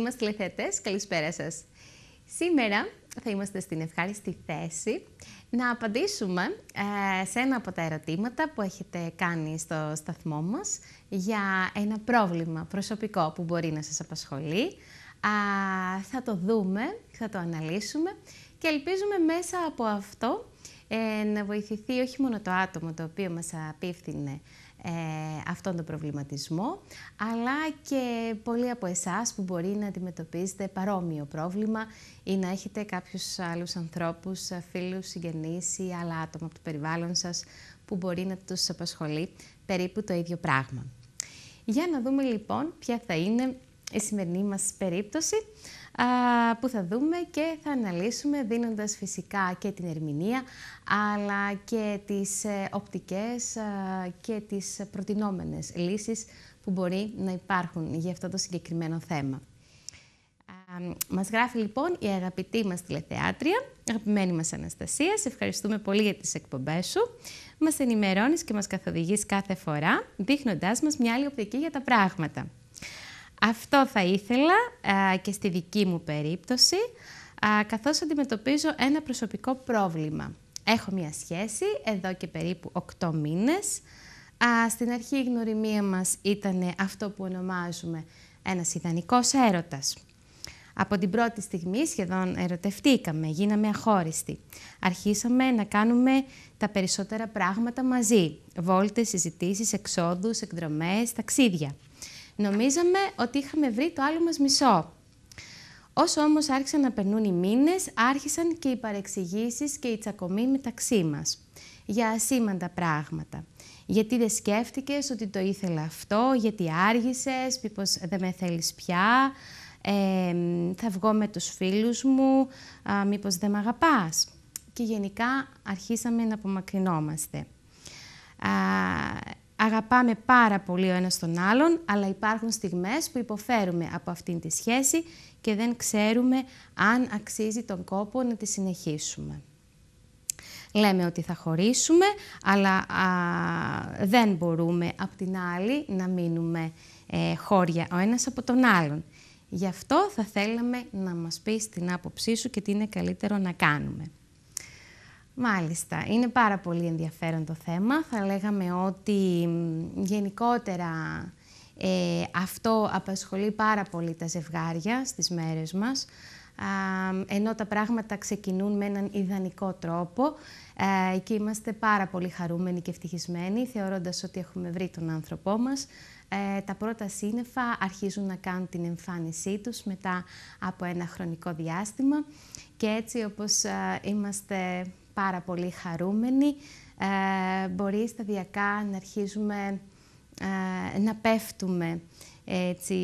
αγαπητοί μας τηλεθεατές, καλησπέρα σας. Σήμερα θα είμαστε στην ευχάριστη θέση να απαντήσουμε ε, σε ένα από τα ερωτήματα που έχετε κάνει στο σταθμό μας για ένα πρόβλημα προσωπικό που μπορεί να σας απασχολεί. θα το δούμε, θα το αναλύσουμε και ελπίζουμε μέσα από αυτό ε, να βοηθηθεί όχι μόνο το άτομο το οποίο μας απίφθινε ε, αυτόν τον προβληματισμό, αλλά και πολλοί από εσάς που μπορεί να αντιμετωπίζετε παρόμοιο πρόβλημα ή να έχετε κάποιους άλλους ανθρώπους, φίλους, συγγενείς ή άλλα άτομα από το περιβάλλον σας που μπορεί να τους απασχολεί περίπου το ίδιο πράγμα. Για να δούμε λοιπόν ποια θα είναι η σημερινή μας περίπτωση που θα δούμε και θα αναλύσουμε δίνοντας φυσικά και την ερμηνεία αλλά και τις ε, οπτικές και τις προτινόμενες λύσεις που μπορεί να υπάρχουν για αυτό το συγκεκριμένο θέμα. Μας γράφει λοιπόν η αγαπητή μας τηλεθεάτρια, αγαπημένη μας Αναστασία. Σε ευχαριστούμε πολύ για τις εκπομπές σου. Μας ενημερώνεις και μας καθοδηγείς κάθε φορά, δείχνοντάς μας μια άλλη οπτική για τα πράγματα. Αυτό θα ήθελα και στη δική μου περίπτωση, α, καθώς αντιμετωπίζω ένα προσωπικό πρόβλημα. Έχω μία σχέση εδώ και περίπου 8 μήνες. Α, στην αρχή η γνωριμία μας ήταν αυτό που ονομάζουμε ένας ιδανικός έρωτας. Από την πρώτη στιγμή σχεδόν ερωτευτήκαμε, γίναμε αχώριστοι. Αρχίσαμε να κάνουμε τα περισσότερα πράγματα μαζί. Βόλτες, συζητήσεις, εξόδους, εκδρομές, ταξίδια. Νομίζαμε ότι είχαμε βρει το άλλο μας μισό. Όσο όμως άρχισαν να περνούν οι μήνες, άρχισαν και οι παρεξηγήσεις και οι τσακωμοί μεταξύ μας. Για ασήμαντα πράγματα. Γιατί δεν σκέφτηκες ότι το ήθελα αυτό, γιατί άργησες, μήπως δεν με θέλεις πια, θα βγω με τους φίλους μου, μήπως δεν με αγαπάς. Και γενικά αρχίσαμε να απομακρυνόμαστε. Α, Αγαπάμε πάρα πολύ ο ένας τον άλλον, αλλά υπάρχουν στιγμές που υποφέρουμε από αυτήν τη σχέση και δεν ξέρουμε αν αξίζει τον κόπο να τη συνεχίσουμε. Λέμε ότι θα χωρίσουμε, αλλά δεν μπορούμε απ' την άλλη να μείνουμε ε, χώρια ο ένας από τον άλλον. Γι' αυτό θα θέλαμε να μας πεις την άποψή σου και τι είναι καλύτερο να κάνουμε. Μάλιστα. Είναι πάρα πολύ ενδιαφέρον το θέμα. Θα λέγαμε ότι γενικότερα ε, αυτό απασχολεί πάρα πολύ τα ζευγάρια στις μέρες μας, ενώ τα πράγματα ξεκινούν με έναν ιδανικό τρόπο ε, και είμαστε πάρα πολύ χαρούμενοι και ευτυχισμένοι, θεωρώντας ότι έχουμε βρει τον άνθρωπό μας. Ε, τα πρώτα σύννεφα αρχίζουν να κάνουν την εμφάνισή τους μετά από ένα χρονικό διάστημα και έτσι όπως είμαστε πάρα πολύ χαρούμενοι. Ε, μπορεί σταδιακά να αρχίζουμε ε, να πέφτουμε έτσι,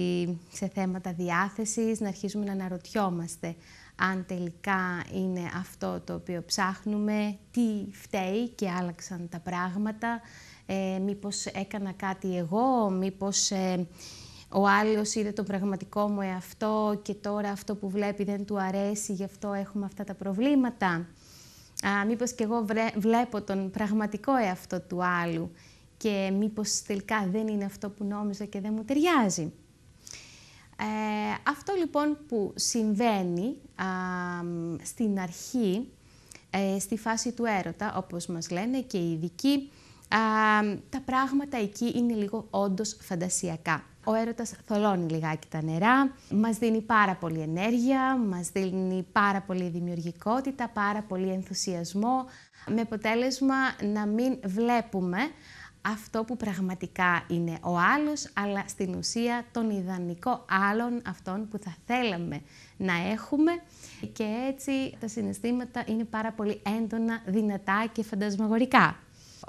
σε θέματα διάθεσης, να αρχίζουμε να αναρωτιόμαστε αν τελικά είναι αυτό το οποίο ψάχνουμε, τι φταίει και άλλαξαν τα πράγματα, ε, μήπως έκανα κάτι εγώ, μήπως ε, ο άλλος είδε το πραγματικό μου εαυτό και τώρα αυτό που βλέπει δεν του αρέσει, γι' αυτό έχουμε αυτά τα προβλήματα α, μήπως και εγώ βλέπω τον πραγματικό εαυτό του άλλου και μήπως τελικά δεν είναι αυτό που νόμιζα και δεν μου ταιριάζει. Ε, αυτό λοιπόν που συμβαίνει στην αρχή, ε, στη φάση του έρωτα, όπως μας λένε και οι ειδικοί, τα πράγματα εκεί είναι λίγο όντως φαντασιακά. Ο έρωτας θολώνει λιγάκι τα νερά, μας δίνει πάρα πολύ ενέργεια, μας δίνει πάρα πολύ δημιουργικότητα, πάρα πολύ ενθουσιασμό, με αποτέλεσμα να μην βλέπουμε αυτό που πραγματικά είναι ο άλλος, αλλά στην ουσία τον ιδανικό άλλον, αυτόν που θα θέλαμε να έχουμε. Και έτσι τα συναισθήματα είναι πάρα πολύ έντονα, δυνατά και φαντασμαγορικά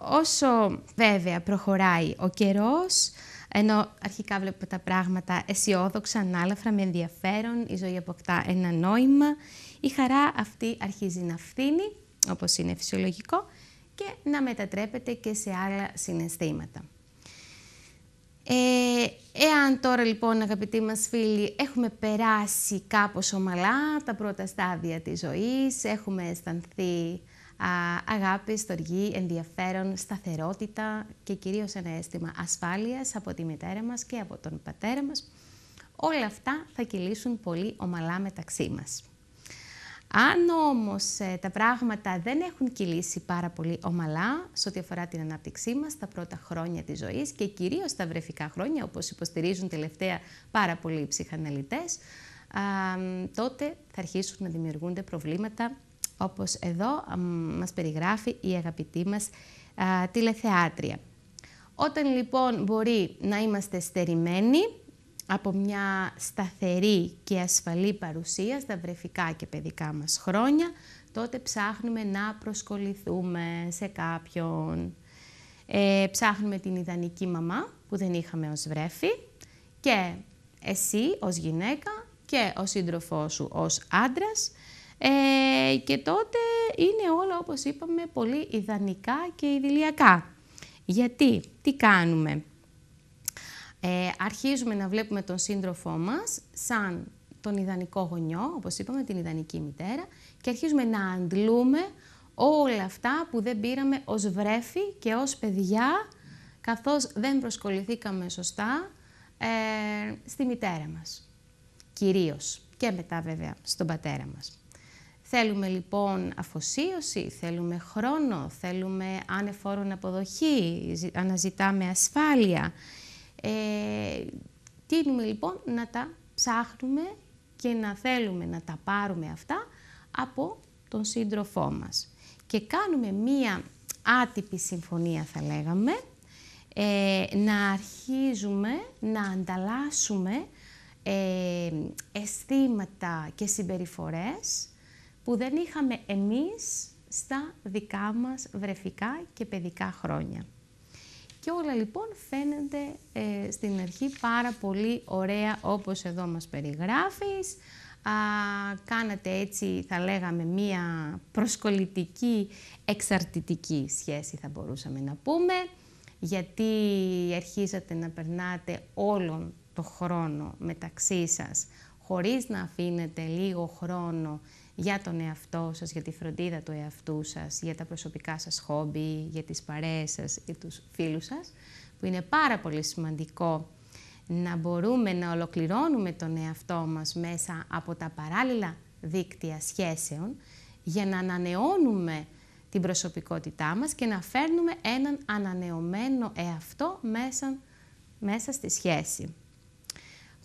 όσο βέβαια προχωράει ο καιρός, ενώ αρχικά βλέπω τα πράγματα αισιόδοξα, ανάλαφρα, με ενδιαφέρον, η ζωή αποκτά ένα νόημα, η χαρά αυτή αρχίζει να φθήνει, όπως είναι φυσιολογικό, και να μετατρέπεται και σε άλλα συναισθήματα. Ε, εάν τώρα λοιπόν αγαπητοί μας φίλοι έχουμε περάσει κάπως ομαλά τα πρώτα στάδια της ζωής, έχουμε αισθανθεί αγάπη, στοργή, ενδιαφέρον, σταθερότητα και κυρίως ένα αίσθημα ασφάλειας από τη μητέρα μας και από τον πατέρα μας. Όλα αυτά θα κυλήσουν πολύ ομαλά μεταξύ μας. Αν όμως ε, τα πράγματα δεν έχουν κυλήσει πάρα πολύ ομαλά σε ό,τι αφορά την ανάπτυξή μας τα πρώτα χρόνια της ζωής και κυρίως τα βρεφικά χρόνια όπως υποστηρίζουν τελευταία πάρα πολλοί ψυχαναλυτές, τότε θα αρχίσουν να δημιουργούνται προβλήματα όπως εδώ μας περιγράφει η αγαπητή μας α, τηλεθεάτρια. Όταν λοιπόν μπορεί να είμαστε στερημένοι από μια σταθερή και ασφαλή παρουσία στα βρεφικά και παιδικά μας χρόνια, τότε ψάχνουμε να προσκοληθούμε σε κάποιον. Ε, ψάχνουμε την ιδανική μαμά που δεν είχαμε ως βρέφη και εσύ ως γυναίκα και ο σύντροφός σου ως άντρας ε, και τότε είναι όλα, όπως είπαμε, πολύ ιδανικά και ιδηλιακά. Γιατί, τι κάνουμε. Ε, αρχίζουμε να βλέπουμε τον σύντροφό μας σαν τον ιδανικό γονιό, όπως είπαμε, την ιδανική μητέρα και αρχίζουμε να αντλούμε όλα αυτά που δεν πήραμε ως βρέφη και ως παιδιά καθώς δεν προσκοληθήκαμε σωστά ε, στη μητέρα μας, κυρίως και μετά βέβαια στον πατέρα μας. Θέλουμε λοιπόν αφοσίωση, θέλουμε χρόνο, θέλουμε ανεφόρον αποδοχή, αναζητάμε ασφάλεια. Ε, τίνουμε λοιπόν να τα ψάχνουμε και να θέλουμε να τα πάρουμε αυτά από τον σύντροφό μας. Και κάνουμε μία άτυπη συμφωνία θα λέγαμε, ε, να αρχίζουμε να ανταλλάσσουμε ε, αισθήματα και συμπεριφορές που δεν είχαμε εμείς στα δικά μας βρεφικά και παιδικά χρόνια. Και όλα λοιπόν φαίνονται ε, στην αρχή πάρα πολύ ωραία όπως εδώ μας περιγράφεις. Α, κάνατε έτσι θα λέγαμε μία προσκολητική εξαρτητική σχέση θα μπορούσαμε να πούμε γιατί αρχίσατε να περνάτε όλον το χρόνο μεταξύ σας χωρίς να αφήνετε λίγο χρόνο για τον εαυτό σας, για τη φροντίδα του εαυτού σας, για τα προσωπικά σας χόμπι, για τις παρέες σας ή τους φίλους σας, που είναι πάρα πολύ σημαντικό να μπορούμε να ολοκληρώνουμε τον εαυτό μας μέσα από τα παράλληλα δίκτυα σχέσεων, για να ανανεώνουμε την προσωπικότητά μας και να φέρνουμε έναν ανανεωμένο εαυτό μέσα, μέσα στη σχέση.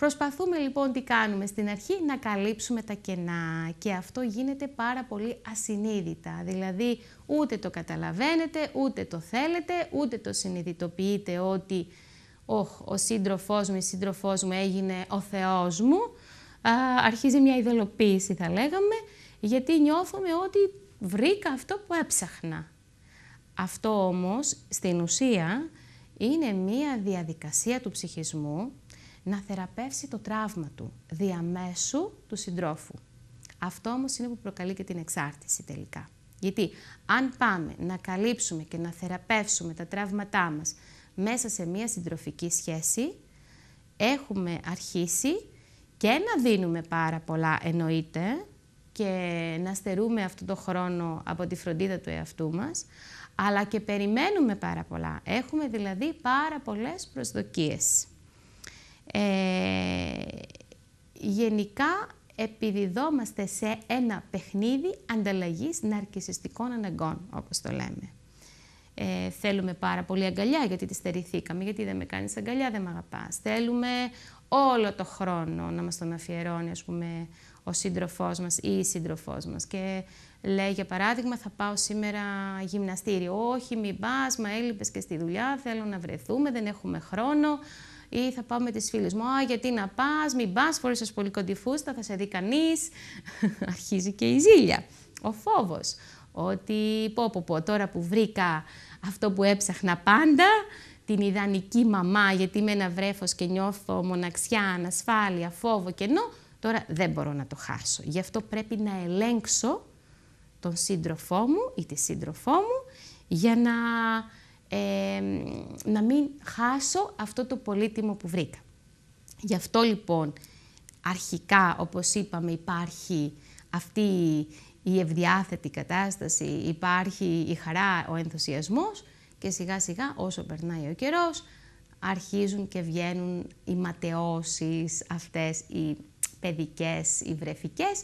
Προσπαθούμε λοιπόν τι κάνουμε στην αρχή, να καλύψουμε τα κενά και αυτό γίνεται πάρα πολύ ασυνείδητα. Δηλαδή ούτε το καταλαβαίνετε, ούτε το θέλετε, ούτε το συνειδητοποιείτε ότι ο σύντροφός μου, η σύντροφός μου έγινε ο Θεός μου». Α, αρχίζει μια ειδωλοποίηση θα λέγαμε, γιατί νιώθουμε ότι βρήκα αυτό που έψαχνα. Αυτό όμως στην ουσία είναι μια διαδικασία του ψυχισμού να θεραπεύσει το τραύμα του διαμέσου του συντρόφου. Αυτό όμως είναι που προκαλεί και την εξάρτηση τελικά. Γιατί αν πάμε να καλύψουμε και να θεραπεύσουμε τα τραύματά μας μέσα σε μία συντροφική σχέση, έχουμε αρχίσει και να δίνουμε πάρα πολλά εννοείται και να στερούμε αυτό το χρόνο από τη φροντίδα του εαυτού μας, αλλά και περιμένουμε πάρα πολλά. Έχουμε δηλαδή πάρα πολλές προσδοκίες. Ε, γενικά επιδιδόμαστε σε ένα παιχνίδι ανταλλαγής ναρκισιστικών αναγκών, όπως το λέμε. Ε, θέλουμε πάρα πολύ αγκαλιά γιατί τη στερηθήκαμε, γιατί δεν με κάνεις αγκαλιά, δεν με αγαπάς. Θέλουμε όλο το χρόνο να μας τον αφιερώνει, ας πούμε, ο σύντροφός μας ή η σύντροφός μας. Και λέει, για παράδειγμα, θα πάω σήμερα γυμναστήριο. Όχι, μην πας, μα έλειπες και στη δουλειά, θέλω να βρεθούμε, δεν έχουμε χρόνο. Ή θα πάω με τις φίλες μου. Α, γιατί να πας, μην πας, φορείς πολύ κοντιφούστα, θα σε δει κανείς. Αρχίζει και η ζήλια. Ο φόβος. Ότι πω, πω, πω, τώρα που βρήκα αυτό που έψαχνα πάντα, την ιδανική μαμά, γιατί είμαι ένα βρέφος και νιώθω μοναξιά, ανασφάλεια, φόβο κενό, τώρα δεν μπορώ να το χάσω. Γι' αυτό πρέπει να ελέγξω τον σύντροφό μου ή τη σύντροφό μου για να να μην χάσω αυτό το πολύτιμο που βρήκα. Γι' αυτό λοιπόν αρχικά, όπως είπαμε, υπάρχει αυτή η ευδιάθετη κατάσταση, υπάρχει η χαρά, ο ενθουσιασμός και σιγά σιγά όσο περνάει ο καιρός αρχίζουν και βγαίνουν οι ματαιώσεις αυτές οι παιδικές, οι βρεφικές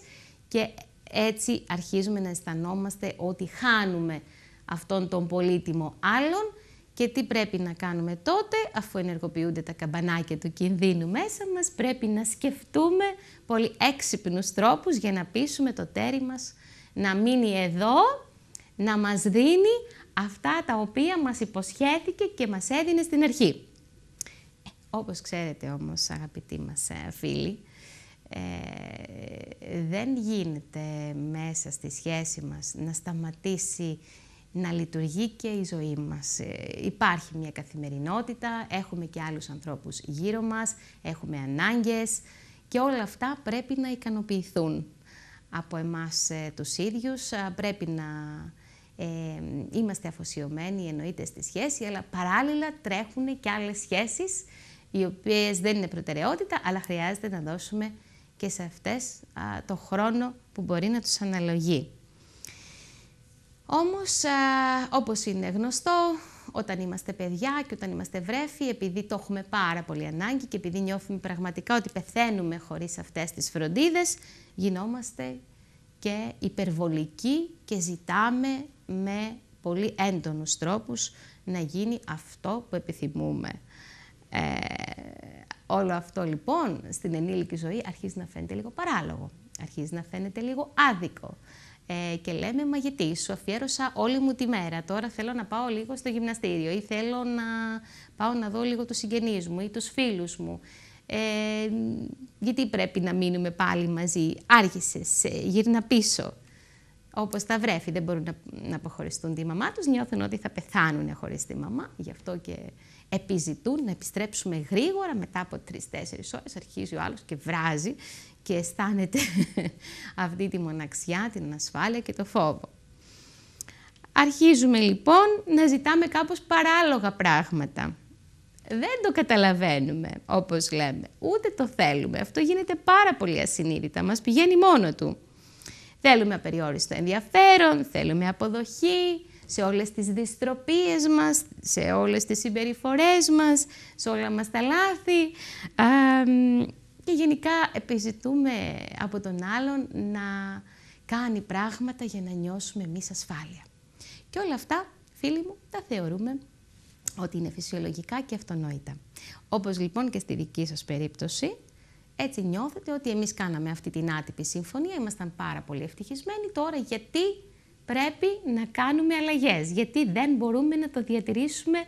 και έτσι αρχίζουμε να αισθανόμαστε ότι χάνουμε αυτόν τον πολύτιμο άλλον και τι πρέπει να κάνουμε τότε, αφού ενεργοποιούνται τα καμπανάκια του κινδύνου μέσα μας, πρέπει να σκεφτούμε πολύ έξυπνους τρόπους για να πείσουμε το τέρι μας να μείνει εδώ, να μας δίνει αυτά τα οποία μας υποσχέθηκε και μας έδινε στην αρχή. Ε, όπως ξέρετε όμως αγαπητοί μας ε, φίλοι, ε, δεν γίνεται μέσα στη σχέση μας να σταματήσει να λειτουργεί και η ζωή μας. Ε, υπάρχει μια καθημερινότητα, έχουμε και άλλους ανθρώπους γύρω μας, έχουμε ανάγκες και όλα αυτά πρέπει να ικανοποιηθούν από εμάς ε, τους ίδιους. Πρέπει να ε, είμαστε αφοσιωμένοι εννοείται στη σχέση, αλλά παράλληλα τρέχουν και άλλες σχέσεις οι οποίες δεν είναι προτεραιότητα, αλλά χρειάζεται να δώσουμε και σε αυτές το χρόνο που μπορεί να τους αναλογεί. Όμως, όπως είναι γνωστό, όταν είμαστε παιδιά και όταν είμαστε βρέφοι, επειδή το έχουμε πάρα πολύ ανάγκη και επειδή νιώθουμε πραγματικά ότι πεθαίνουμε χωρίς αυτές τις φροντίδες, γινόμαστε και υπερβολικοί και ζητάμε με πολύ έντονους τρόπους να γίνει αυτό που επιθυμούμε. Ε, όλο αυτό λοιπόν στην ενήλικη ζωή αρχίζει να φαίνεται λίγο παράλογο, αρχίζει να φαίνεται λίγο άδικο. Ε, και λέμε, μα γιατί σου αφιέρωσα όλη μου τη μέρα, τώρα θέλω να πάω λίγο στο γυμναστήριο ή θέλω να πάω να δω λίγο τους συγγενείς μου ή τους φίλους μου. Ε, γιατί πρέπει να μείνουμε πάλι μαζί, άργησες, ε, γύρνα πίσω. Όπως τα βρέφη δεν μπορούν να, να αποχωριστούν τη μαμά τους. νιώθουν ότι θα πεθάνουν χωρίς τη μαμά, γι' αυτό και επιζητούν να επιστρέψουμε γρήγορα μετά από τρει-τέσσερι ώρες αρχίζει ο άλλος και βράζει και αισθάνεται αυτή τη μοναξιά, την ασφάλεια και το φόβο. Αρχίζουμε λοιπόν να ζητάμε κάπως παράλογα πράγματα. Δεν το καταλαβαίνουμε, όπως λέμε, ούτε το θέλουμε. Αυτό γίνεται πάρα πολύ ασυνείδητα, μας πηγαίνει μόνο του. Θέλουμε απεριόριστο ενδιαφέρον, θέλουμε αποδοχή, σε όλες τις δυστροπίες μας, σε όλες τις συμπεριφορές μας, σε όλα μας τα λάθη. Και γενικά επιζητούμε από τον άλλον να κάνει πράγματα για να νιώσουμε εμείς ασφάλεια. Και όλα αυτά, φίλοι μου, τα θεωρούμε ότι είναι φυσιολογικά και αυτονόητα. Όπως λοιπόν και στη δική σας περίπτωση, έτσι νιώθετε ότι εμείς κάναμε αυτή την άτυπη συμφωνία, ήμασταν πάρα πολύ ευτυχισμένοι, τώρα γιατί πρέπει να κάνουμε αλλαγές, γιατί δεν μπορούμε να το διατηρήσουμε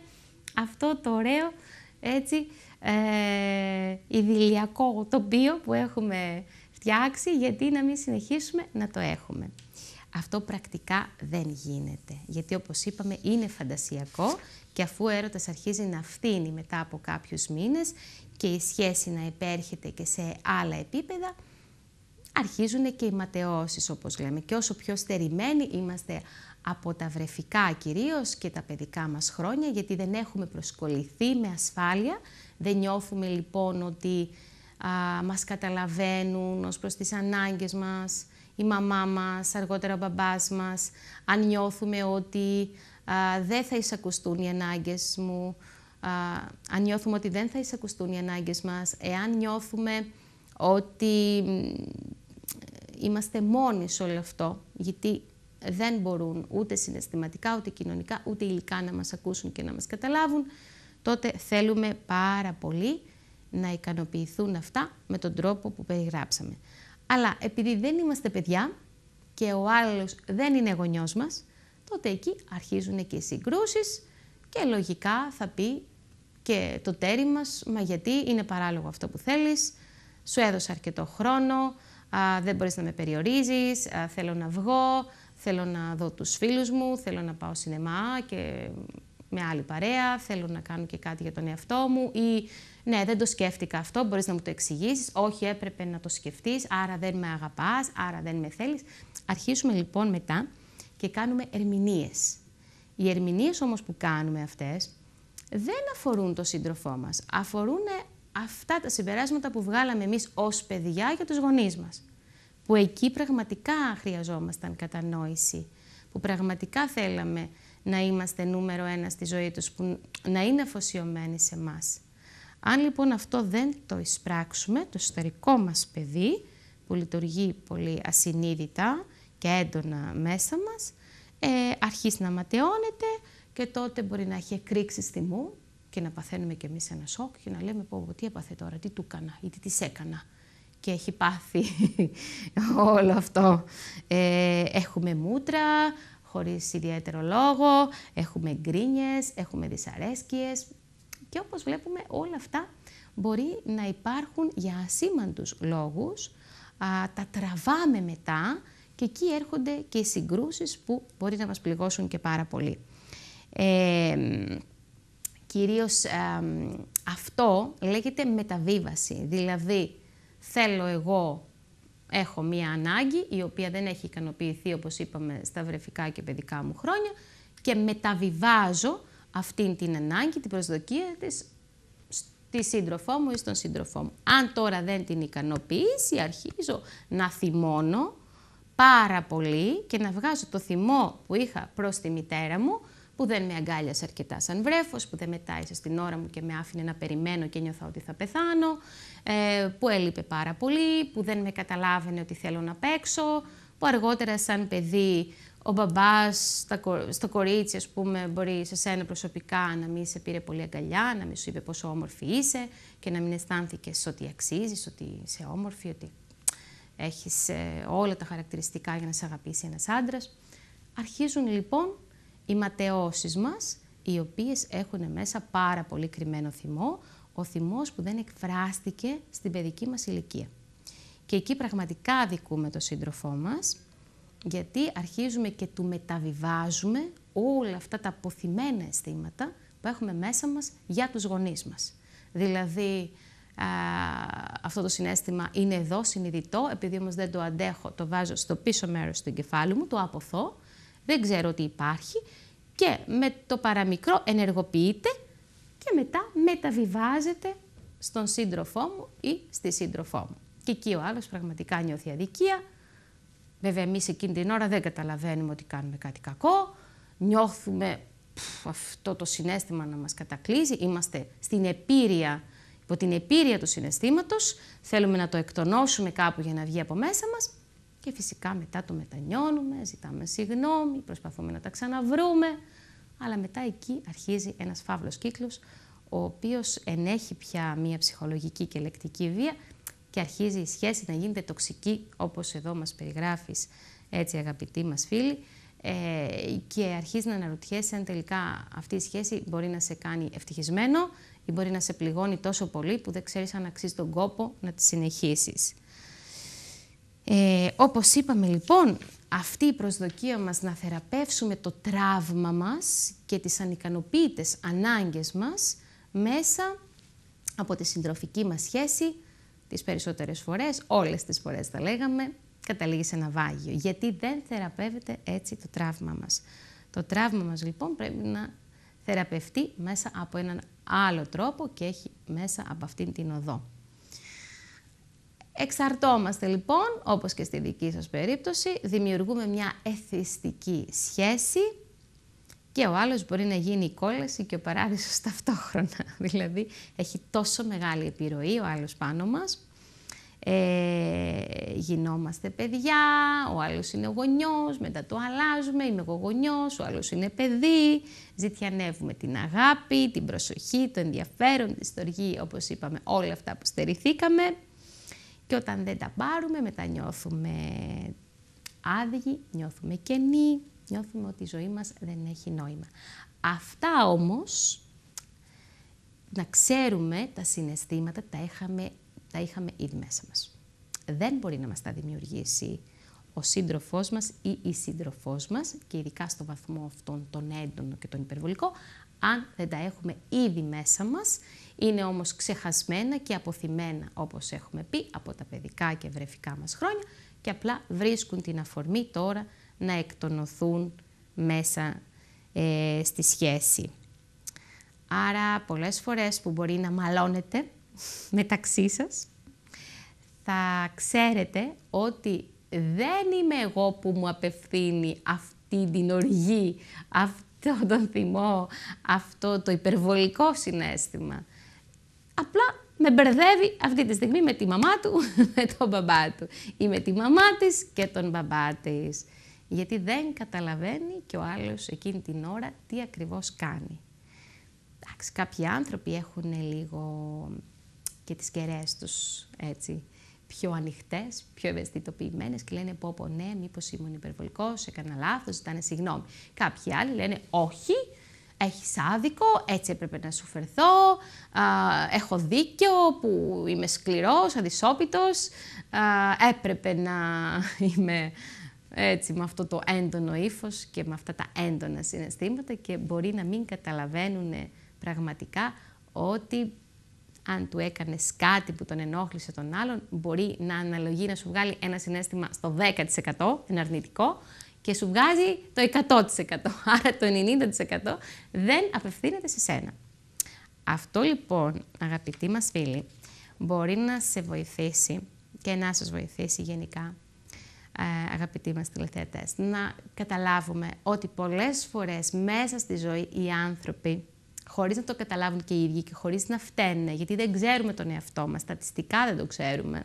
αυτό το ωραίο έτσι ε, ιδηλιακό τοπίο που έχουμε φτιάξει, γιατί να μην συνεχίσουμε να το έχουμε. Αυτό πρακτικά δεν γίνεται, γιατί όπως είπαμε είναι φαντασιακό και αφού ο έρωτας αρχίζει να φτύνει μετά από κάποιους μήνες και η σχέση να επέρχεται και σε άλλα επίπεδα, αρχίζουν και οι ματαιώσεις όπως λέμε και όσο πιο στερημένοι είμαστε από τα βρεφικά κυρίως και τα παιδικά μας χρόνια γιατί δεν έχουμε προσκοληθεί με ασφάλεια, δεν νιώθουμε λοιπόν ότι α, μας καταλαβαίνουν ως προς τις ανάγκες μας, η μαμά μας, αργότερα ο μπαμπάς μας, αν νιώθουμε ότι α, δεν θα εισακουστούν οι ανάγκες μου, α, αν νιώθουμε ότι δεν θα εισακουστούν οι ανάγκες μας, εάν νιώθουμε ότι είμαστε μόνοι σε όλο αυτό, γιατί δεν μπορούν ούτε συναισθηματικά, ούτε κοινωνικά, ούτε υλικά να μας ακούσουν και να μας καταλάβουν, τότε θέλουμε πάρα πολύ να ικανοποιηθούν αυτά με τον τρόπο που περιγράψαμε. Αλλά επειδή δεν είμαστε παιδιά και ο άλλος δεν είναι γονιός μας, τότε εκεί αρχίζουν και οι συγκρούσεις και λογικά θα πει και το τέρι μας, μα γιατί είναι παράλογο αυτό που θέλεις, σου έδωσα αρκετό χρόνο, δεν μπορείς να με περιορίζεις, θέλω να βγω, θέλω να δω τους φίλους μου, θέλω να πάω σινεμά και με άλλη παρέα, θέλω να κάνω και κάτι για τον εαυτό μου ή ναι, δεν το σκέφτηκα αυτό, μπορείς να μου το εξηγήσεις, όχι έπρεπε να το σκεφτείς, άρα δεν με αγαπάς, άρα δεν με θέλεις. Αρχίσουμε λοιπόν μετά και κάνουμε ερμηνείες. Οι ερμηνείες όμως που κάνουμε αυτές δεν αφορούν το σύντροφό μας, αφορούν αυτά τα συμπεράσματα που βγάλαμε εμείς ως παιδιά για τους γονείς μας. Που εκεί πραγματικά χρειαζόμασταν κατανόηση, που πραγματικά θέλαμε να είμαστε νούμερο ένα στη ζωή τους, που να είναι αφοσιωμένοι σε εμάς. Αν λοιπόν αυτό δεν το εισπράξουμε, το ιστορικό μας παιδί, που λειτουργεί πολύ ασυνείδητα και έντονα μέσα μας, ε, να ματαιώνεται και τότε μπορεί να έχει εκρήξεις θυμού, και να παθαίνουμε κι εμείς ένα σοκ και να λέμε πω, τι έπαθε τώρα, τι του έκανα ή τι της έκανα και έχει πάθει όλο αυτό. Ε, έχουμε μούτρα, χωρίς ιδιαίτερο λόγο, έχουμε γκρίνιες, έχουμε δυσαρέσκειες και όπως βλέπουμε όλα αυτά μπορεί να υπάρχουν για ασήμαντους λόγους, τα τραβάμε μετά και εκεί έρχονται και οι συγκρούσεις που μπορεί να μας πληγώσουν και πάρα πολύ. Ε, κυρίως αυτό λέγεται μεταβίβαση. Δηλαδή, θέλω εγώ, έχω μία ανάγκη, η οποία δεν έχει ικανοποιηθεί, όπως είπαμε, στα βρεφικά και παιδικά μου χρόνια, και μεταβιβάζω αυτήν την ανάγκη, την προσδοκία της, στη σύντροφό μου ή στον σύντροφό μου. Αν τώρα δεν την ικανοποιήσει, αρχίζω να θυμώνω πάρα πολύ και να βγάζω το θυμό που είχα προς τη μητέρα μου, που δεν με αγκάλιασε αρκετά σαν βρέφος, που δεν μετάισε στην ώρα μου και με άφηνε να περιμένω και νιώθω ότι θα πεθάνω, ε, που έλειπε πάρα πολύ, που δεν με καταλάβαινε ότι θέλω να παίξω, που αργότερα σαν παιδί ο μπαμπάς στο κορίτσι, ας πούμε, μπορεί σε σένα προσωπικά να μην σε πήρε πολύ αγκαλιά, να μην σου είπε πόσο όμορφη είσαι και να μην αισθάνθηκες ότι αξίζεις, ότι είσαι όμορφη, ότι έχεις ε, όλα τα χαρακτηριστικά για να σε αγαπήσει ένας άντρας. Αρχίζουν λοιπόν οι ματαιώσεις μας, οι οποίες έχουν μέσα πάρα πολύ κρυμμένο θυμό, ο θυμός που δεν εκφράστηκε στην παιδική μας ηλικία. Και εκεί πραγματικά δικούμε τον σύντροφό μας, γιατί αρχίζουμε και του μεταβιβάζουμε όλα αυτά τα αποθυμένα αισθήματα που έχουμε μέσα μας για τους γονείς μας. Δηλαδή, α, αυτό το συνέστημα είναι εδώ συνειδητό, επειδή όμως δεν το αντέχω, το βάζω στο πίσω μέρος του εγκεφάλου μου, το αποθώ δεν ξέρω τι υπάρχει και με το παραμικρό ενεργοποιείται και μετά μεταβιβάζεται στον σύντροφό μου ή στη σύντροφό μου. Και εκεί ο άλλος πραγματικά νιώθει αδικία. Βέβαια εμείς εκείνη την ώρα δεν καταλαβαίνουμε ότι κάνουμε κάτι κακό. Νιώθουμε αυτό το συνέστημα να μας κατακλείζει. Είμαστε στην επίρρεια, υπό την επίρρεια του συναισθήματος. Θέλουμε να το εκτονώσουμε κάπου για να βγει από μέσα μας. Και φυσικά μετά το μετανιώνουμε, ζητάμε συγνώμη, προσπαθούμε να τα ξαναβρούμε. Αλλά μετά εκεί αρχίζει ένας φαύλος κύκλος, ο οποίος ενέχει πια μία ψυχολογική και λεκτική βία και αρχίζει η σχέση να γίνεται τοξική, όπως εδώ μας περιγράφεις, έτσι αγαπητοί μας φίλοι, ε, και αρχίζει να αναρωτιέσαι αν τελικά αυτή η σχέση μπορεί να σε κάνει ευτυχισμένο ή μπορεί να σε πληγώνει τόσο πολύ που δεν ξέρεις αν αξίζει τον κόπο να τη συνεχίσεις. Ε, όπως είπαμε λοιπόν, αυτή η προσδοκία μας να θεραπεύσουμε το τραύμα μας και τις ανικανοποίητες ανάγκες μας μέσα από τη συντροφική μας σχέση, τις περισσότερες φορές, όλες τις φορές τα λέγαμε, καταλήγει σε ένα βάγιο. Γιατί δεν θεραπεύεται έτσι το τραύμα μας. Το τραύμα μας λοιπόν πρέπει να θεραπευτεί μέσα από έναν άλλο τρόπο και έχει μέσα από αυτήν την οδό. Εξαρτόμαστε λοιπόν, όπως και στη δική σας περίπτωση, δημιουργούμε μια εθιστική σχέση και ο άλλος μπορεί να γίνει η κόλαση και ο παράδεισος ταυτόχρονα. Δηλαδή έχει τόσο μεγάλη επιρροή ο άλλος πάνω μας. Ε, γινόμαστε παιδιά, ο άλλος είναι γονιός, μετά το αλλάζουμε, είμαι εγώ γονιός, ο άλλος είναι παιδί, ζητιανεύουμε την αγάπη, την προσοχή, το ενδιαφέρον, τη στοργή, όπως είπαμε όλα αυτά που στερηθήκαμε και όταν δεν τα πάρουμε, μετά νιώθουμε άδειοι, νιώθουμε κενοί, νιώθουμε ότι η ζωή μας δεν έχει νόημα. Αυτά όμως, να ξέρουμε τα συναισθήματα, τα είχαμε, τα είχαμε ήδη μέσα μας. Δεν μπορεί να μας τα δημιουργήσει ο σύντροφός μας ή η σύντροφός μας, και ειδικά στο βαθμό αυτόν τον έντονο και τον υπερβολικό, αν δεν τα έχουμε ήδη μέσα μας, είναι όμως ξεχασμένα και αποθυμένα, όπως έχουμε πει, από τα παιδικά και βρεφικά μας χρόνια και απλά βρίσκουν την αφορμή τώρα να εκτονωθούν μέσα ε, στη σχέση. Άρα πολλές φορές που μπορεί να μαλώνετε μεταξύ σας, θα ξέρετε ότι δεν είμαι εγώ που μου απευθύνει αυτή την οργή, αυτή το, τον θυμό, αυτό το υπερβολικό συνέστημα. Απλά με μπερδεύει αυτή τη στιγμή με τη μαμά του, με τον μπαμπά του. Ή με τη μαμά της και τον μπαμπά της. Γιατί δεν καταλαβαίνει και ο άλλος εκείνη την ώρα τι ακριβώς κάνει. Εντάξει, κάποιοι άνθρωποι έχουν λίγο και τις κεραίες τους έτσι πιο ανοιχτές, πιο ευαισθητοποιημένες και λένε πω πω ναι, μήπως ήμουν υπερβολικός, έκανα λάθος, ζητάνε συγγνώμη. Κάποιοι άλλοι λένε όχι, έχεις άδικο, έτσι έπρεπε να σου φερθώ, α, έχω δίκιο που είμαι σκληρός, αδυσόπιτος. έπρεπε να είμαι έτσι με αυτό το έντονο ύφος και με αυτά τα έντονα συναισθήματα και μπορεί να μην καταλαβαίνουν πραγματικά ότι αν του έκανες κάτι που τον ενόχλησε τον άλλον, μπορεί να αναλογεί να σου βγάλει ένα συνέστημα στο 10%, ένα αρνητικό, και σου βγάζει το 100%. Άρα το 90% δεν απευθύνεται σε σένα. Αυτό λοιπόν, αγαπητοί μας φίλοι, μπορεί να σε βοηθήσει και να σας βοηθήσει γενικά, ε, αγαπητοί μας τηλεθεατές, να καταλάβουμε ότι πολλές φορές μέσα στη ζωή οι άνθρωποι χωρίς να το καταλάβουν και οι ίδιοι και χωρίς να φταίνε, γιατί δεν ξέρουμε τον εαυτό μας, στατιστικά δεν το ξέρουμε.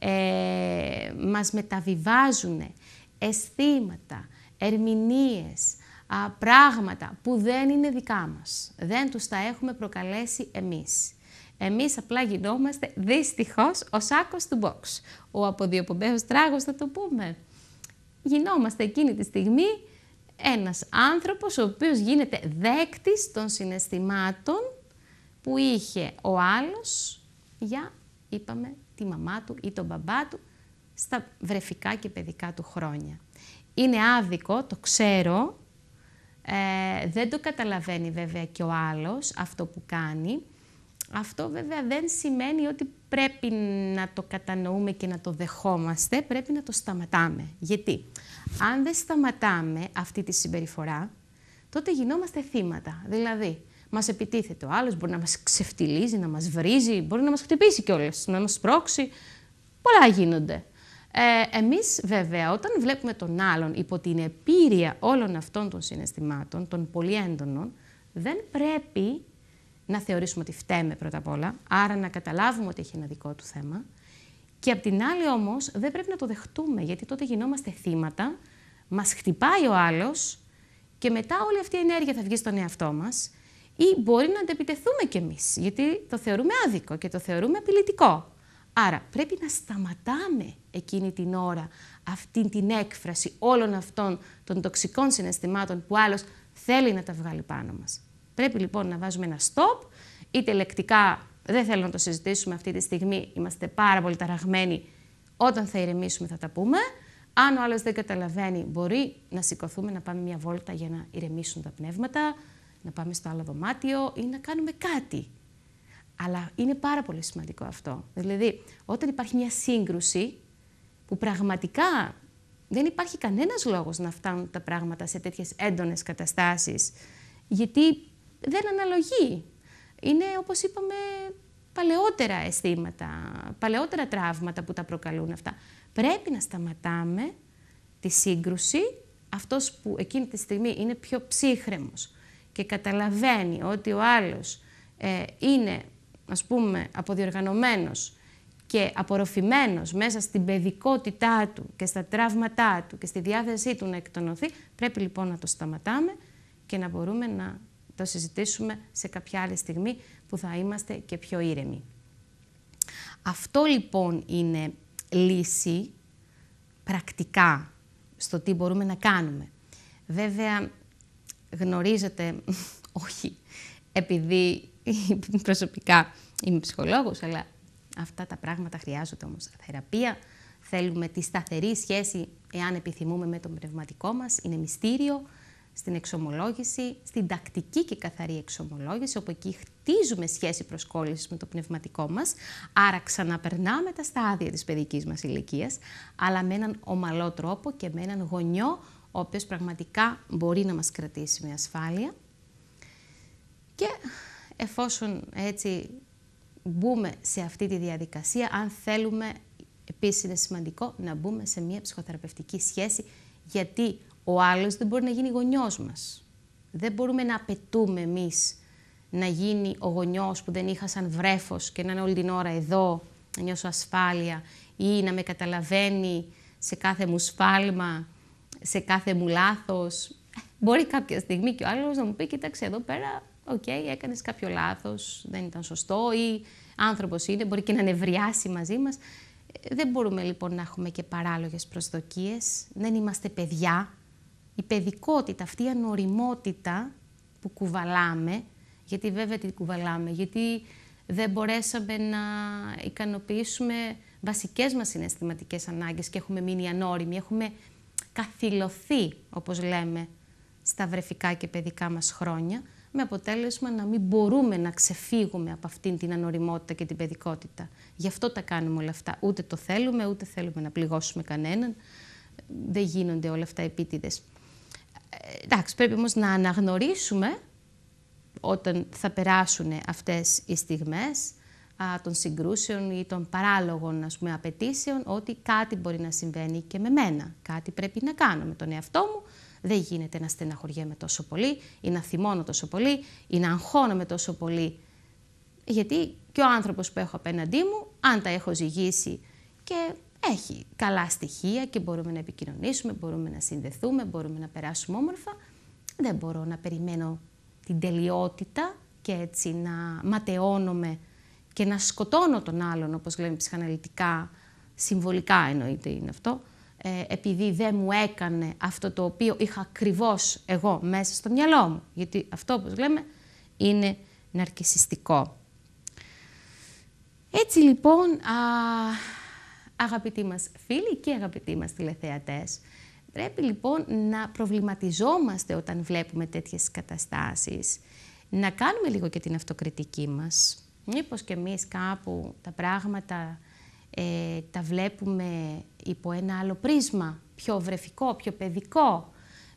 Ε, μας μεταβιβάζουν αισθήματα, ερμηνείες, πράγματα που δεν είναι δικά μας. Δεν τους τα έχουμε προκαλέσει εμείς. Εμείς απλά γινόμαστε δυστυχώς ο σάκος του box. Ο αποδιοπομπαίος τράγος θα το πούμε. Γινόμαστε εκείνη τη στιγμή ένας άνθρωπος ο οποίος γίνεται δέκτης των συναισθημάτων που είχε ο άλλος για, είπαμε, τη μαμά του ή τον μπαμπά του στα βρεφικά και παιδικά του χρόνια. Είναι άδικο, το ξέρω, ε, δεν το καταλαβαίνει βέβαια και ο άλλος αυτό που κάνει. Αυτό βέβαια δεν σημαίνει ότι πρέπει να το κατανοούμε και να το δεχόμαστε, πρέπει να το σταματάμε. Γιατί αν δεν σταματάμε αυτή τη συμπεριφορά, τότε γινόμαστε θύματα. Δηλαδή, μας επιτίθεται ο άλλος, μπορεί να μας ξεφτυλίζει, να μας βρίζει, μπορεί να μας χτυπήσει κιόλας, να μας σπρώξει. Πολλά γίνονται. Ε, εμείς βέβαια όταν βλέπουμε τον άλλον υπό την επίρρεια όλων αυτών των συναισθημάτων, των πολύ έντονων, δεν πρέπει να θεωρήσουμε ότι φταίμε πρώτα απ' όλα, άρα να καταλάβουμε ότι έχει ένα δικό του θέμα και απ' την άλλη όμως, δεν πρέπει να το δεχτούμε, γιατί τότε γινόμαστε θύματα, μας χτυπάει ο άλλος. και μετά όλη αυτή η ενέργεια θα βγει στον εαυτό μας ή μπορεί να αντεπιτεθούμε κι εμείς. γιατί το θεωρούμε άδικο και το θεωρούμε απειλητικό. Άρα πρέπει να σταματάμε εκείνη την ώρα αυτή την έκφραση όλων αυτών των τοξικών συναισθημάτων που άλλος θέλει να τα βγάλει πάνω μας. Πρέπει λοιπόν να βάζουμε ένα stop, είτε λεκτικά δεν θέλω να το συζητήσουμε αυτή τη στιγμή. Είμαστε πάρα πολύ ταραγμένοι. Όταν θα ηρεμήσουμε, θα τα πούμε. Αν ο άλλος δεν καταλαβαίνει, μπορεί να σηκωθούμε να πάμε μια βόλτα για να ηρεμήσουν τα πνεύματα, να πάμε στο άλλο δωμάτιο ή να κάνουμε κάτι. Αλλά είναι πάρα πολύ σημαντικό αυτό. Δηλαδή, όταν υπάρχει μια σύγκρουση που πραγματικά δεν υπάρχει κανένας λόγος να φτάνουν τα πράγματα σε τέτοιες έντονες καταστάσεις, γιατί δεν αναλογεί είναι όπως είπαμε παλαιότερα αισθήματα, παλαιότερα τραύματα που τα προκαλούν αυτά. Πρέπει να σταματάμε τη σύγκρουση, αυτός που εκείνη τη στιγμή είναι πιο ψύχρεμος και καταλαβαίνει ότι ο άλλος ε, είναι ας πούμε αποδιοργανωμένος και απορροφημένος μέσα στην παιδικότητά του και στα τραύματά του και στη διάθεσή του να εκτονωθεί, πρέπει λοιπόν να το σταματάμε και να μπορούμε να το συζητήσουμε σε κάποια άλλη στιγμή που θα είμαστε και πιο ήρεμοι. Αυτό λοιπόν είναι λύση πρακτικά στο τι μπορούμε να κάνουμε. Βέβαια γνωρίζετε, όχι επειδή προσωπικά είμαι ψυχολόγος, αλλά αυτά τα πράγματα χρειάζονται όμως θεραπεία. Θέλουμε τη σταθερή σχέση, εάν επιθυμούμε, με τον πνευματικό μας. Είναι μυστήριο στην εξομολόγηση, στην τακτική και καθαρή εξομολόγηση, όπου εκεί χτίζουμε σχέση προσκόλλησης με το πνευματικό μας, άρα ξαναπερνάμε τα στάδια της παιδικής μας ηλικίας, αλλά με έναν ομαλό τρόπο και με έναν γονιό, ο οποίος πραγματικά μπορεί να μας κρατήσει με ασφάλεια. Και εφόσον έτσι μπούμε σε αυτή τη διαδικασία, αν θέλουμε, επίσης είναι σημαντικό να μπούμε σε μια ψυχοθεραπευτική σχέση, γιατί ο άλλος δεν μπορεί να γίνει γονιός μας. Δεν μπορούμε να απαιτούμε εμείς να γίνει ο γονιός που δεν είχα σαν βρέφος και να είναι όλη την ώρα εδώ, να νιώσω ασφάλεια ή να με καταλαβαίνει σε κάθε μου σφάλμα, σε κάθε μου λάθος. Μπορεί κάποια στιγμή και ο άλλος να μου πει, κοίταξε εδώ πέρα, οκ, okay, έκανες κάποιο λάθος. δεν ήταν σωστό ή άνθρωπος είναι, μπορεί και να νευριάσει μαζί μας. Ε, δεν μπορούμε λοιπόν να έχουμε και παράλογες προσδοκίες, δεν είμαστε παιδιά, η παιδικότητα, αυτή η ανοριμότητα που κουβαλάμε, γιατί βέβαια την κουβαλάμε, γιατί δεν μπορέσαμε να ικανοποιήσουμε βασικές μας συναισθηματικές ανάγκες και έχουμε μείνει ανώριμοι, έχουμε καθυλωθεί, όπως λέμε, στα βρεφικά και παιδικά μας χρόνια, με αποτέλεσμα να μην μπορούμε να ξεφύγουμε από αυτήν την ανοριμότητα και την παιδικότητα. Γι' αυτό τα κάνουμε όλα αυτά. Ούτε το θέλουμε, ούτε θέλουμε να πληγώσουμε κανέναν. Δεν γίνονται όλα αυτά επίτηδες εντάξει, πρέπει όμως να αναγνωρίσουμε όταν θα περάσουν αυτές οι στιγμές των συγκρούσεων ή των παράλογων ας πούμε, απαιτήσεων ότι κάτι μπορεί να συμβαίνει και με μένα. Κάτι πρέπει να κάνω με τον εαυτό μου. Δεν γίνεται να στεναχωριέμαι τόσο πολύ ή να θυμώνω τόσο πολύ ή να αγχώνομαι τόσο πολύ. Γιατί και ο άνθρωπος που έχω απέναντί μου, αν τα έχω ζυγίσει και έχει καλά στοιχεία και μπορούμε να επικοινωνήσουμε, μπορούμε να συνδεθούμε, μπορούμε να περάσουμε όμορφα. Δεν μπορώ να περιμένω την τελειότητα και έτσι να ματαιώνομαι και να σκοτώνω τον άλλον, όπως λέμε ψυχαναλυτικά, συμβολικά εννοείται είναι αυτό, ε, επειδή δεν μου έκανε αυτό το οποίο είχα ακριβώς εγώ μέσα στο μυαλό μου. Γιατί αυτό, όπως λέμε, είναι ναρκισιστικό. Έτσι λοιπόν, Αγαπητοί μας φίλοι και αγαπητοί μας τηλεθεατές, πρέπει λοιπόν να προβληματιζόμαστε όταν βλέπουμε τέτοιες καταστάσεις, να κάνουμε λίγο και την αυτοκριτική μας. Μήπως και εμείς κάπου τα πράγματα ε, τα βλέπουμε υπό ένα άλλο πρίσμα, πιο βρεφικό, πιο παιδικό.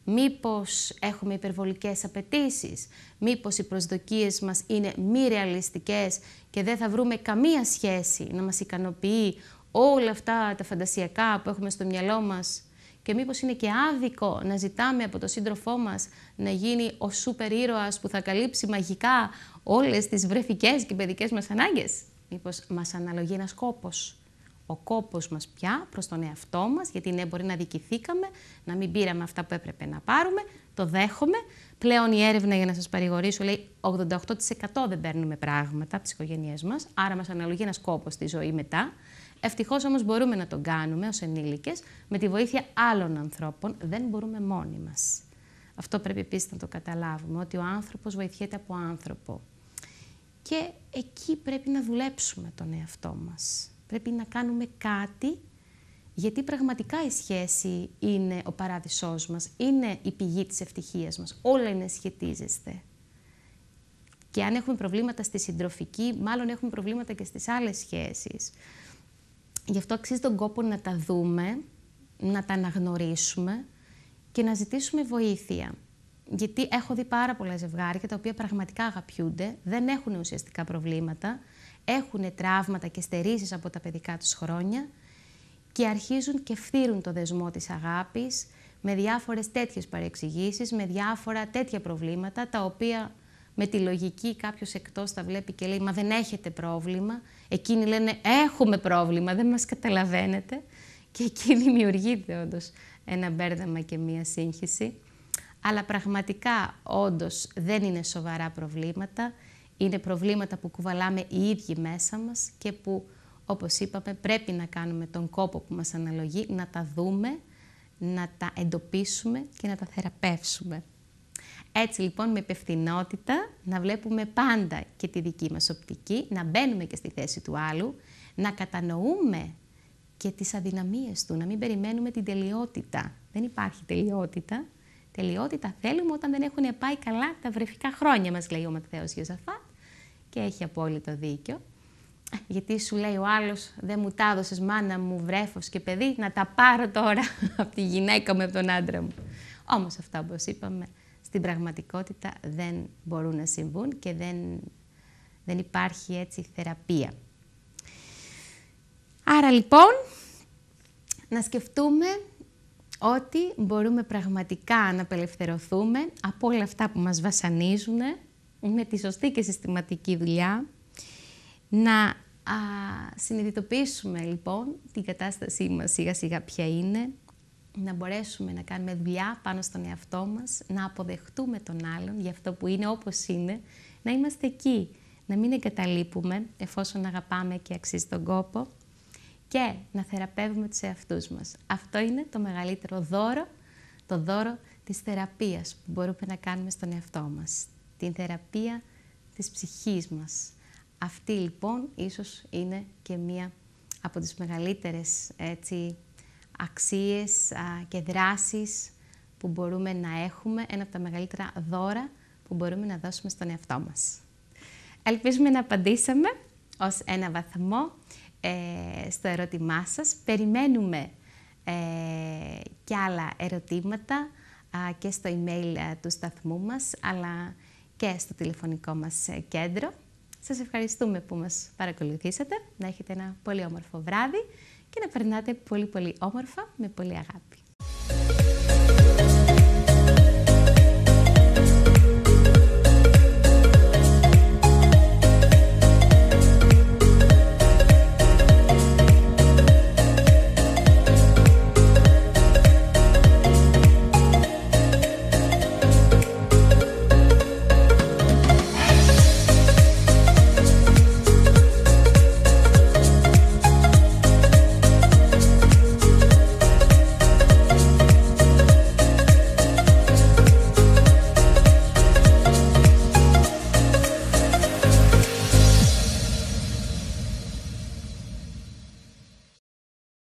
Μήπως έχουμε υπερβολικές απαιτήσεις, μήπως οι προσδοκίες μας είναι μη ρεαλιστικές και δεν θα βρούμε καμία σχέση να μας ικανοποιεί όλα αυτά τα φαντασιακά που έχουμε στο μυαλό μας και μήπως είναι και άδικο να ζητάμε από τον σύντροφό μας να γίνει ο σούπερ ήρωας που θα καλύψει μαγικά όλες τις βρεφικές και παιδικές μας ανάγκες. Μήπως μας αναλογεί ένας κόπος. Ο κόπος μας πια προς τον εαυτό μας, γιατί ναι μπορεί να δικηθήκαμε, να μην πήραμε αυτά που έπρεπε να πάρουμε, το δέχομαι. Πλέον η έρευνα, για να σας παρηγορήσω, λέει 88% δεν παίρνουμε πράγματα από τις οικογένειές μας, άρα μας αναλογεί ένας κόπος στη ζωή μετά. Ευτυχώς όμως μπορούμε να τον κάνουμε ως ενήλικες με τη βοήθεια άλλων ανθρώπων. Δεν μπορούμε μόνοι μας. Αυτό πρέπει επίσης να το καταλάβουμε, ότι ο άνθρωπος βοηθιέται από άνθρωπο. Και εκεί πρέπει να δουλέψουμε τον εαυτό μας. Πρέπει να κάνουμε κάτι, γιατί πραγματικά η σχέση είναι ο παράδεισός μας, είναι η πηγή της ευτυχίας μας. Όλα είναι σχετίζεστε. Και αν έχουμε προβλήματα στη συντροφική, μάλλον έχουμε προβλήματα και στις άλλες σχέσεις. Γι' αυτό αξίζει τον κόπο να τα δούμε, να τα αναγνωρίσουμε και να ζητήσουμε βοήθεια. Γιατί έχω δει πάρα πολλά ζευγάρια τα οποία πραγματικά αγαπιούνται, δεν έχουν ουσιαστικά προβλήματα, έχουν τραύματα και στερήσεις από τα παιδικά τους χρόνια και αρχίζουν και φθύρουν το δεσμό της αγάπης με διάφορες τέτοιες παρεξηγήσεις, με διάφορα τέτοια προβλήματα τα οποία με τη λογική κάποιος εκτός τα βλέπει και λέει «Μα δεν έχετε πρόβλημα». Εκείνοι λένε «Έχουμε πρόβλημα, δεν μας καταλαβαίνετε». Και εκεί δημιουργείται όντως ένα μπέρδεμα και μία σύγχυση. Αλλά πραγματικά όντως δεν είναι σοβαρά προβλήματα. Είναι προβλήματα που κουβαλάμε οι ίδιοι μέσα μας και που, όπως είπαμε, πρέπει να κάνουμε τον κόπο που μας αναλογεί, να τα δούμε, να τα εντοπίσουμε και να τα θεραπεύσουμε. Έτσι λοιπόν με υπευθυνότητα να βλέπουμε πάντα και τη δική μας οπτική, να μπαίνουμε και στη θέση του άλλου, να κατανοούμε και τις αδυναμίες του, να μην περιμένουμε την τελειότητα. Δεν υπάρχει τελειότητα. Τελειότητα θέλουμε όταν δεν έχουν πάει καλά τα βρεφικά χρόνια, μας λέει ο Ματθαίος Ιωζαφάτ και έχει απόλυτο δίκιο. Γιατί σου λέει ο άλλος, δεν μου τα έδωσες μάνα μου, βρέφος και παιδί, να τα πάρω τώρα από τη γυναίκα μου, από τον άντρα μου. Όμως αυτά, όπως, είπαμε, στην πραγματικότητα δεν μπορούν να συμβούν και δεν, δεν υπάρχει έτσι θεραπεία. Άρα λοιπόν, να σκεφτούμε ότι μπορούμε πραγματικά να απελευθερωθούμε από όλα αυτά που μας βασανίζουν με τη σωστή και συστηματική δουλειά. Να α, συνειδητοποιήσουμε λοιπόν την κατάστασή μας σιγά σιγά ποια είναι, να μπορέσουμε να κάνουμε δουλειά πάνω στον εαυτό μας, να αποδεχτούμε τον άλλον για αυτό που είναι όπως είναι, να είμαστε εκεί, να μην εγκαταλείπουμε εφόσον αγαπάμε και αξίζει τον κόπο και να θεραπεύουμε τους εαυτούς μας. Αυτό είναι το μεγαλύτερο δώρο, το δώρο της θεραπείας που μπορούμε να κάνουμε στον εαυτό μας. Την θεραπεία της ψυχής μας. Αυτή λοιπόν ίσως είναι και μία από τις μεγαλύτερες έτσι, αξίες και δράσεις που μπορούμε να έχουμε, ένα από τα μεγαλύτερα δώρα που μπορούμε να δώσουμε στον εαυτό μας. Ελπίζουμε να απαντήσαμε ως ένα βαθμό ε, στο ερώτημά σας. Περιμένουμε ε, και άλλα ερωτήματα και στο email ε, του σταθμού μας, αλλά και στο τηλεφωνικό μας κέντρο. Σας ευχαριστούμε που μας παρακολουθήσατε. Να έχετε ένα πολύ όμορφο βράδυ και να περνάτε πολύ πολύ όμορφα με πολύ αγάπη.